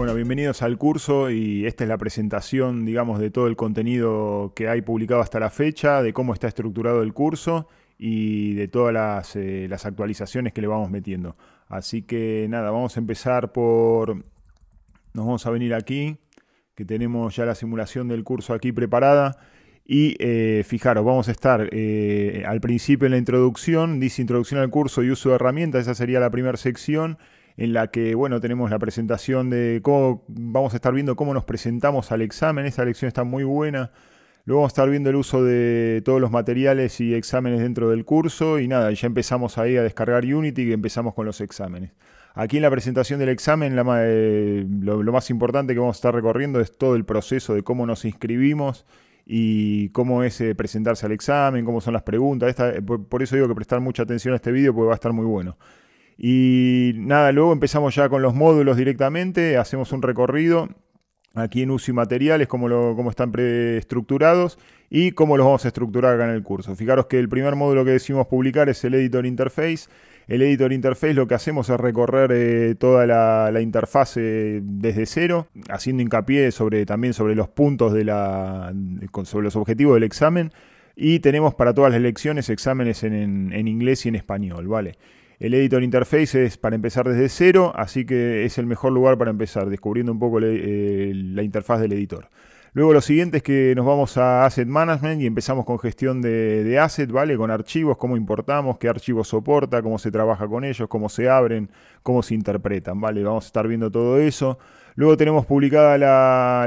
Bueno, bienvenidos al curso y esta es la presentación, digamos, de todo el contenido que hay publicado hasta la fecha, de cómo está estructurado el curso y de todas las, eh, actualizaciones que le vamos metiendo. Así que nada, vamos a empezar por... Nos vamos a venir aquí, que tenemos ya la simulación del curso aquí preparada. Y eh, fijaros, vamos a estar eh, al principio en la introducción, dice introducción al curso y uso de herramientas, esa sería la primera sección en la que, bueno, tenemos la presentación de cómo vamos a estar viendo cómo nos presentamos al examen. Esta lección está muy buena. Luego vamos a estar viendo el uso de todos los materiales y exámenes dentro del curso y nada, ya empezamos ahí a descargar Unity y empezamos con los exámenes. Aquí en la presentación del examen eh, lo, más importante que vamos a estar recorriendo es todo el proceso de cómo nos inscribimos y cómo es eh, presentarse al examen, cómo son las preguntas. Eh, por, eso digo que prestar mucha atención a este vídeo porque va a estar muy bueno. Y nada, luego empezamos ya con los módulos directamente, hacemos un recorrido aquí en uso y materiales, cómo, cómo están preestructurados y cómo los vamos a estructurar acá en el curso. Fijaros que el primer módulo que decimos publicar es el Editor Interface. El Editor Interface lo que hacemos es recorrer eh, toda la, interfase desde cero, haciendo hincapié sobre, también sobre los puntos, de la, sobre los objetivos del examen. Y tenemos para todas las lecciones exámenes en, en inglés y en español, ¿vale? El editor interface es para empezar desde cero, así que es el mejor lugar para empezar, descubriendo un poco eh, la interfaz del editor. Luego lo siguiente es que nos vamos a Asset Management y empezamos con gestión de, asset, ¿vale? Con archivos, cómo importamos, qué archivos soporta, cómo se trabaja con ellos, cómo se abren, cómo se interpretan, ¿vale? Vamos a estar viendo todo eso. Luego tenemos publicada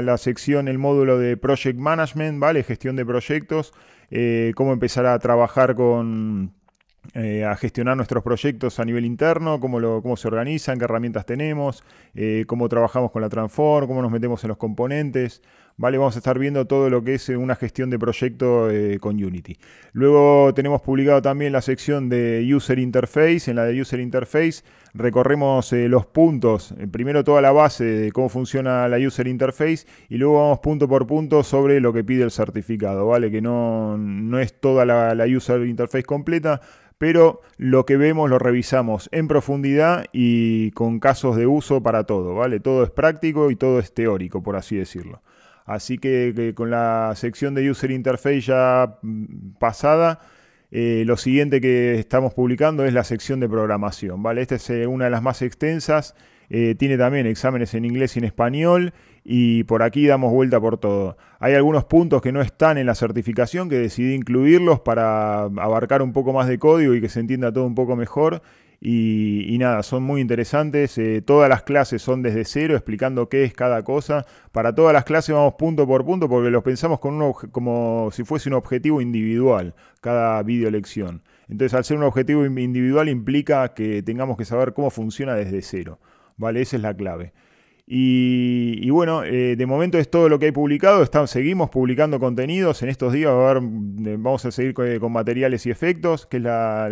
la, sección, el módulo de Project Management, ¿vale? Gestión de proyectos, eh, cómo empezar a trabajar con eh, a gestionar nuestros proyectos a nivel interno, cómo, cómo se organizan, qué herramientas tenemos, eh, cómo trabajamos con la Transform, cómo nos metemos en los componentes. ¿vale? Vamos a estar viendo todo lo que es eh, una gestión de proyecto con Unity. Luego tenemos publicado también la sección de User Interface. En la de User Interface recorremos los puntos, primero toda la base de cómo funciona la User Interface y luego vamos punto por punto sobre lo que pide el certificado, ¿vale? Que no, es toda la, la User Interface completa, pero lo que vemos lo revisamos en profundidad y con casos de uso para todo, ¿vale? Todo es práctico y todo es teórico, por así decirlo. Así que, con la sección de User Interface ya mm, pasada, eh, lo siguiente que estamos publicando es la sección de programación, ¿vale? Esta es eh, una de las más extensas eh, tiene también exámenes en inglés y en español y por aquí damos vuelta por todo. Hay algunos puntos que no están en la certificación que decidí incluirlos para abarcar un poco más de código y que se entienda todo un poco mejor. Y, nada, son muy interesantes. Eh, todas las clases son desde cero, explicando qué es cada cosa. Para todas las clases vamos punto por punto porque los pensamos con como si fuese un objetivo individual, cada video Entonces, al ser un objetivo individual implica que tengamos que saber cómo funciona desde cero. ¿vale? Esa es la clave. Y, bueno, eh, de momento es todo lo que hay publicado. estamos seguimos publicando contenidos. En estos días vamos a seguir con, materiales y efectos, que es la,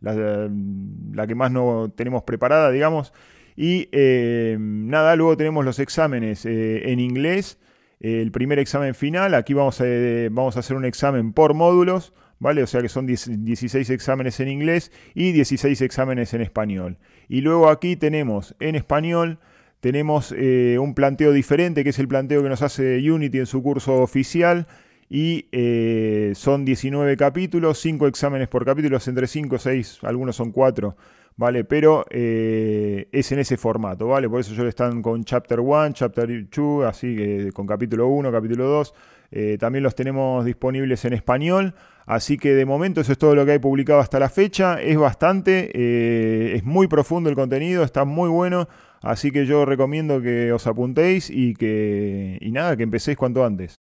la, que más no tenemos preparada, digamos. Y eh, nada, luego tenemos los exámenes eh, en inglés, el primer examen final. Aquí vamos a, vamos a hacer un examen por módulos. O sea que son 16 exámenes en inglés y 16 exámenes en español. Y luego aquí tenemos en español tenemos eh, un planteo diferente, que es el planteo que nos hace Unity en su curso oficial. Y eh, son 19 capítulos, 5 exámenes por capítulo, entre 5 6, algunos son 4 ¿vale? Pero eh, es en ese formato, ¿vale? Por eso yo están con Chapter 1, Chapter 2, así que con capítulo 1, capítulo 2. Eh, también los tenemos disponibles en español. Así que de momento eso es todo lo que hay publicado hasta la fecha. Es bastante, eh, es muy profundo el contenido, está muy bueno. Así que yo recomiendo que os apuntéis y que, y nada, que empecéis cuanto antes.